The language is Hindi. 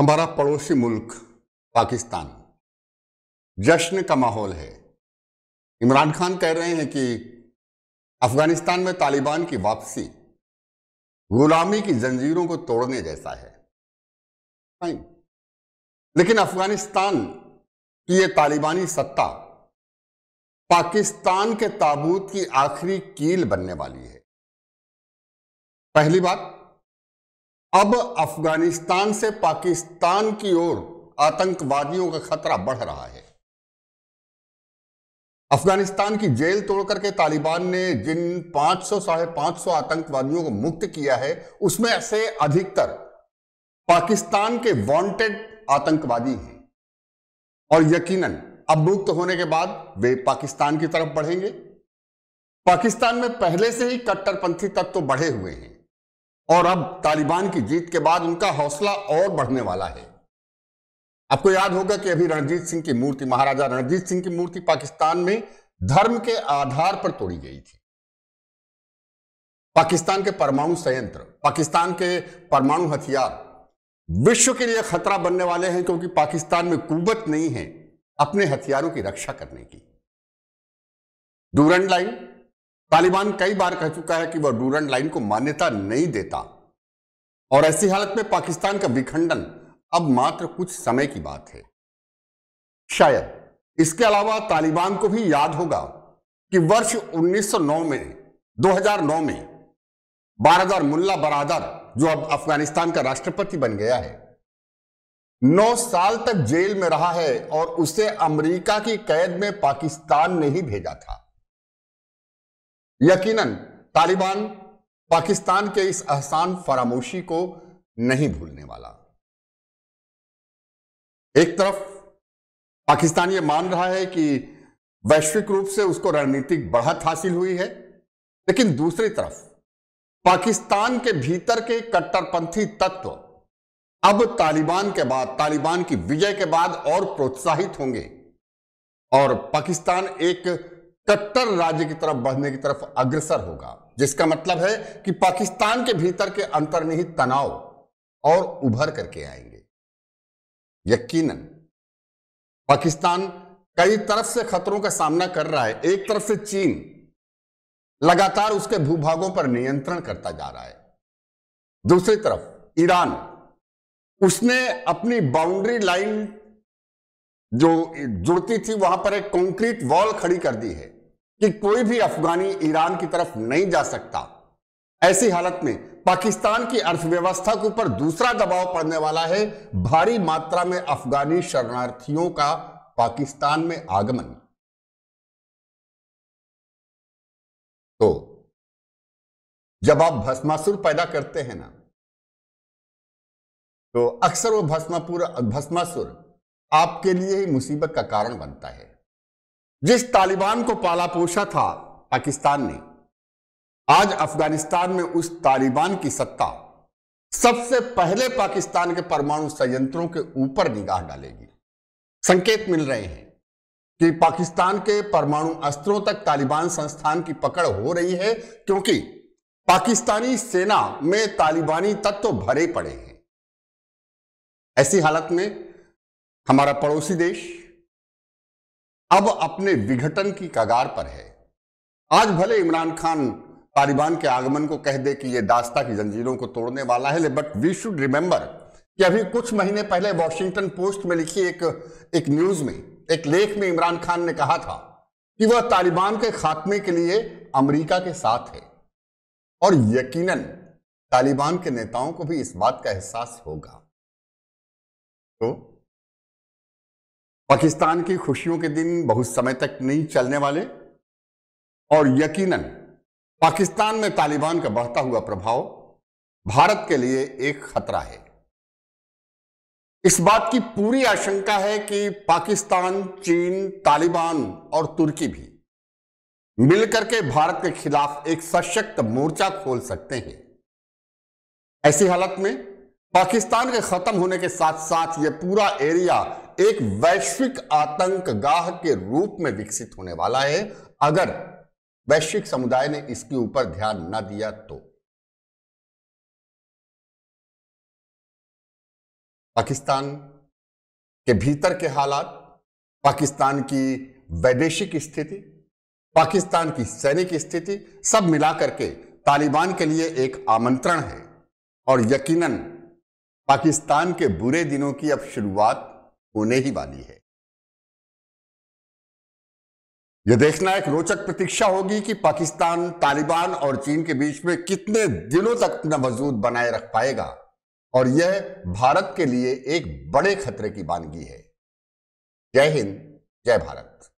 हमारा पड़ोसी मुल्क पाकिस्तान जश्न का माहौल है इमरान खान कह रहे हैं कि अफगानिस्तान में तालिबान की वापसी गुलामी की जंजीरों को तोड़ने जैसा है लेकिन अफगानिस्तान की यह तालिबानी सत्ता पाकिस्तान के ताबूत की आखिरी कील बनने वाली है पहली बात अब अफगानिस्तान से पाकिस्तान की ओर आतंकवादियों का खतरा बढ़ रहा है अफगानिस्तान की जेल तोड़कर के तालिबान ने जिन 500 साढ़े पांच आतंकवादियों को मुक्त किया है उसमें से अधिकतर पाकिस्तान के वांटेड आतंकवादी हैं और यकीनन अब मुक्त होने के बाद वे पाकिस्तान की तरफ बढ़ेंगे पाकिस्तान में पहले से ही कट्टरपंथी तत्व तो बढ़े हुए हैं और अब तालिबान की जीत के बाद उनका हौसला और बढ़ने वाला है आपको याद होगा कि अभी रणजीत सिंह की मूर्ति महाराजा रणजीत सिंह की मूर्ति पाकिस्तान में धर्म के आधार पर तोड़ी गई थी पाकिस्तान के परमाणु संयंत्र पाकिस्तान के परमाणु हथियार विश्व के लिए खतरा बनने वाले हैं क्योंकि पाकिस्तान में कुवत नहीं है अपने हथियारों की रक्षा करने की डूरंड लाइन तालिबान कई बार कह चुका है कि वह डूरन लाइन को मान्यता नहीं देता और ऐसी हालत में पाकिस्तान का विखंडन अब मात्र कुछ समय की बात है शायद इसके अलावा तालिबान को भी याद होगा कि वर्ष 1909 में 2009 में बारादर मुल्ला बरादर जो अब अफगानिस्तान का राष्ट्रपति बन गया है नौ साल तक जेल में रहा है और उसे अमेरिका की कैद में पाकिस्तान ने ही भेजा था यकीनन तालिबान पाकिस्तान के इस एहसान फरामोशी को नहीं भूलने वाला एक तरफ पाकिस्तान ये मान रहा है कि वैश्विक रूप से उसको रणनीतिक बढ़त हासिल हुई है लेकिन दूसरी तरफ पाकिस्तान के भीतर के कट्टरपंथी तत्व अब तालिबान के बाद तालिबान की विजय के बाद और प्रोत्साहित होंगे और पाकिस्तान एक कट्टर राज्य की तरफ बढ़ने की तरफ अग्रसर होगा जिसका मतलब है कि पाकिस्तान के भीतर के अंतर्निहित तनाव और उभर करके आएंगे यकीनन पाकिस्तान कई तरफ से खतरों का सामना कर रहा है एक तरफ से चीन लगातार उसके भूभागों पर नियंत्रण करता जा रहा है दूसरी तरफ ईरान उसने अपनी बाउंड्री लाइन जो जुड़ती थी वहां पर एक कंक्रीट वॉल खड़ी कर दी है कि कोई भी अफगानी ईरान की तरफ नहीं जा सकता ऐसी हालत में पाकिस्तान की अर्थव्यवस्था के ऊपर दूसरा दबाव पड़ने वाला है भारी मात्रा में अफगानी शरणार्थियों का पाकिस्तान में आगमन तो जब आप भस्मासुर पैदा करते हैं ना तो अक्सर वो भस्मापुर भस्मासुर आपके लिए ही मुसीबत का कारण बनता है जिस तालिबान को पाला पोषा था पाकिस्तान ने आज अफगानिस्तान में उस तालिबान की सत्ता सबसे पहले पाकिस्तान के परमाणु संयंत्रों के ऊपर निगाह डालेगी संकेत मिल रहे हैं कि पाकिस्तान के परमाणु अस्त्रों तक तालिबान संस्थान की पकड़ हो रही है क्योंकि पाकिस्तानी सेना में तालिबानी तत्व तो भरे पड़े हैं ऐसी हालत में हमारा पड़ोसी देश अब अपने विघटन की कगार पर है आज भले इमरान खान तालिबान के आगमन को कह दे कि यह दास्ता की जंजीरों को तोड़ने वाला है बट वी शुड रिमेंबर कि अभी कुछ महीने पहले वॉशिंगटन पोस्ट में लिखी एक एक न्यूज में एक लेख में इमरान खान ने कहा था कि वह तालिबान के खात्मे के लिए अमेरिका के साथ है और यकीनन तालिबान के नेताओं को भी इस बात का एहसास होगा तो पाकिस्तान की खुशियों के दिन बहुत समय तक नहीं चलने वाले और यकीनन पाकिस्तान में तालिबान का बढ़ता हुआ प्रभाव भारत के लिए एक खतरा है इस बात की पूरी आशंका है कि पाकिस्तान चीन तालिबान और तुर्की भी मिलकर के भारत के खिलाफ एक सशक्त मोर्चा खोल सकते हैं ऐसी हालत में पाकिस्तान के खत्म होने के साथ साथ यह पूरा एरिया एक वैश्विक आतंक गाह के रूप में विकसित होने वाला है अगर वैश्विक समुदाय ने इसके ऊपर ध्यान न दिया तो पाकिस्तान के भीतर के हालात पाकिस्तान की वैदेशिक स्थिति पाकिस्तान की सैनिक स्थिति सब मिलाकर के तालिबान के लिए एक आमंत्रण है और यकीनन पाकिस्तान के बुरे दिनों की अब शुरुआत होने ही वाली है यह देखना एक रोचक प्रतीक्षा होगी कि पाकिस्तान तालिबान और चीन के बीच में कितने दिनों तक अपना वजूद बनाए रख पाएगा और यह भारत के लिए एक बड़े खतरे की वानगी है जय हिंद जय भारत